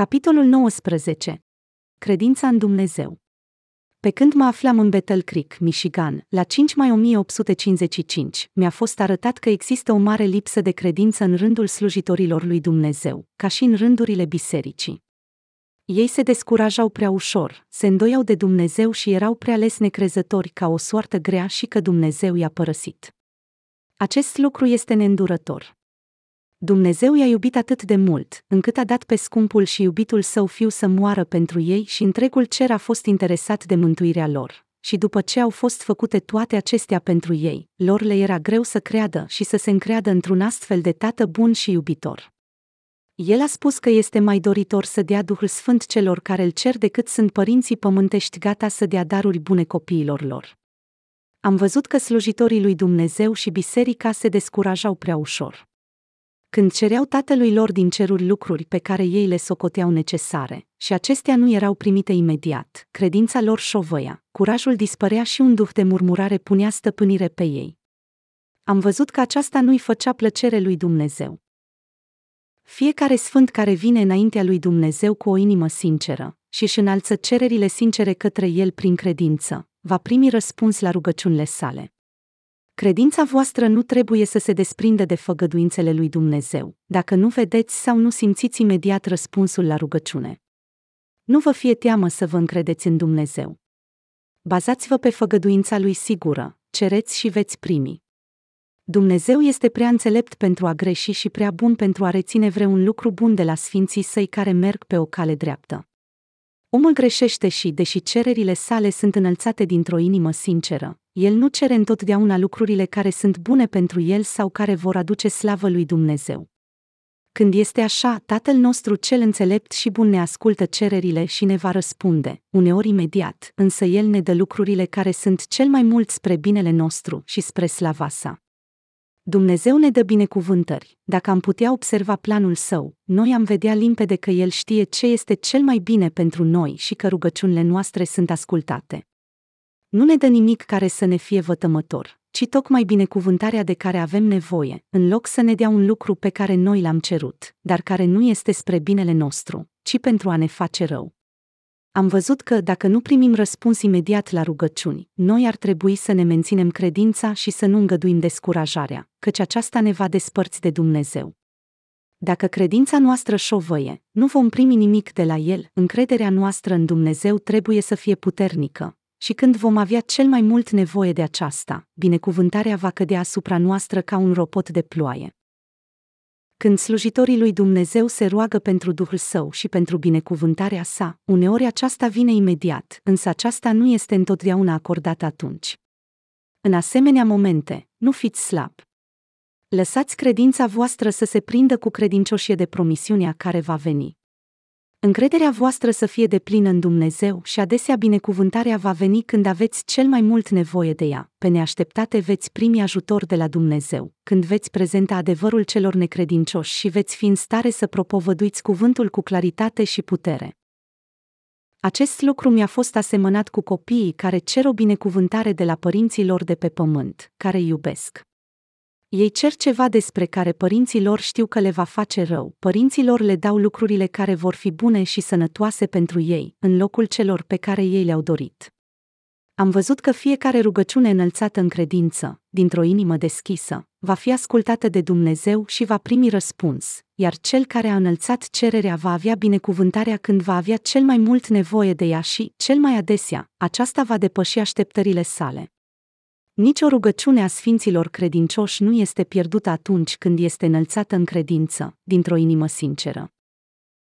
Capitolul 19. Credința în Dumnezeu. Pe când mă aflam în Battle Creek, Michigan, la 5 mai 1855, mi-a fost arătat că există o mare lipsă de credință în rândul slujitorilor lui Dumnezeu, ca și în rândurile bisericii. Ei se descurajau prea ușor, se îndoiau de Dumnezeu și erau prea les necrezători ca o soartă grea și că Dumnezeu i-a părăsit. Acest lucru este neîndurător. Dumnezeu i-a iubit atât de mult, încât a dat pe scumpul și iubitul său fiu să moară pentru ei și întregul cer a fost interesat de mântuirea lor. Și după ce au fost făcute toate acestea pentru ei, lor le era greu să creadă și să se încreadă într-un astfel de tată bun și iubitor. El a spus că este mai doritor să dea Duhul Sfânt celor care îl cer decât sunt părinții pământești gata să dea daruri bune copiilor lor. Am văzut că slujitorii lui Dumnezeu și biserica se descurajau prea ușor când cereau tatălui lor din ceruri lucruri pe care ei le socoteau necesare, și acestea nu erau primite imediat, credința lor șovăia, curajul dispărea și un duh de murmurare punea stăpânire pe ei. Am văzut că aceasta nu-i făcea plăcere lui Dumnezeu. Fiecare sfânt care vine înaintea lui Dumnezeu cu o inimă sinceră și își înalță cererile sincere către el prin credință, va primi răspuns la rugăciunile sale. Credința voastră nu trebuie să se desprindă de făgăduințele lui Dumnezeu, dacă nu vedeți sau nu simțiți imediat răspunsul la rugăciune. Nu vă fie teamă să vă încredeți în Dumnezeu. Bazați-vă pe făgăduința lui sigură, cereți și veți primi. Dumnezeu este prea înțelept pentru a greși și prea bun pentru a reține vreun lucru bun de la sfinții săi care merg pe o cale dreaptă. Omul greșește și, deși cererile sale sunt înălțate dintr-o inimă sinceră, el nu cere întotdeauna lucrurile care sunt bune pentru el sau care vor aduce slavă lui Dumnezeu. Când este așa, Tatăl nostru cel înțelept și bun ne ascultă cererile și ne va răspunde, uneori imediat, însă El ne dă lucrurile care sunt cel mai mult spre binele nostru și spre slava sa. Dumnezeu ne dă binecuvântări. Dacă am putea observa planul său, noi am vedea limpede că El știe ce este cel mai bine pentru noi și că rugăciunile noastre sunt ascultate. Nu ne dă nimic care să ne fie vătămător, ci tocmai binecuvântarea de care avem nevoie, în loc să ne dea un lucru pe care noi l-am cerut, dar care nu este spre binele nostru, ci pentru a ne face rău. Am văzut că, dacă nu primim răspuns imediat la rugăciuni, noi ar trebui să ne menținem credința și să nu îngăduim descurajarea căci aceasta ne va despărți de Dumnezeu. Dacă credința noastră șovăie, nu vom primi nimic de la el, încrederea noastră în Dumnezeu trebuie să fie puternică. Și când vom avea cel mai mult nevoie de aceasta, binecuvântarea va cădea asupra noastră ca un ropot de ploaie când slujitorii lui Dumnezeu se roagă pentru Duhul Său și pentru binecuvântarea sa, uneori aceasta vine imediat, însă aceasta nu este întotdeauna acordată atunci. În asemenea momente, nu fiți slabi, lăsați credința voastră să se prindă cu credincioșie de promisiunea care va veni. Încrederea voastră să fie deplină în Dumnezeu și adesea binecuvântarea va veni când aveți cel mai mult nevoie de ea. Pe neașteptate veți primi ajutor de la Dumnezeu, când veți prezenta adevărul celor necredincioși și veți fi în stare să propovăduiți cuvântul cu claritate și putere. Acest lucru mi-a fost asemănat cu copiii care cer o binecuvântare de la părinții lor de pe pământ, care iubesc. Ei cer ceva despre care părinții lor știu că le va face rău. lor le dau lucrurile care vor fi bune și sănătoase pentru ei, în locul celor pe care ei le-au dorit. Am văzut că fiecare rugăciune înălțată în credință, dintr-o inimă deschisă, va fi ascultată de Dumnezeu și va primi răspuns, iar cel care a înălțat cererea va avea binecuvântarea când va avea cel mai mult nevoie de ea și, cel mai adesea, aceasta va depăși așteptările sale. Nici o rugăciune a sfinților credincioși nu este pierdută atunci când este înălțată în credință, dintr-o inimă sinceră.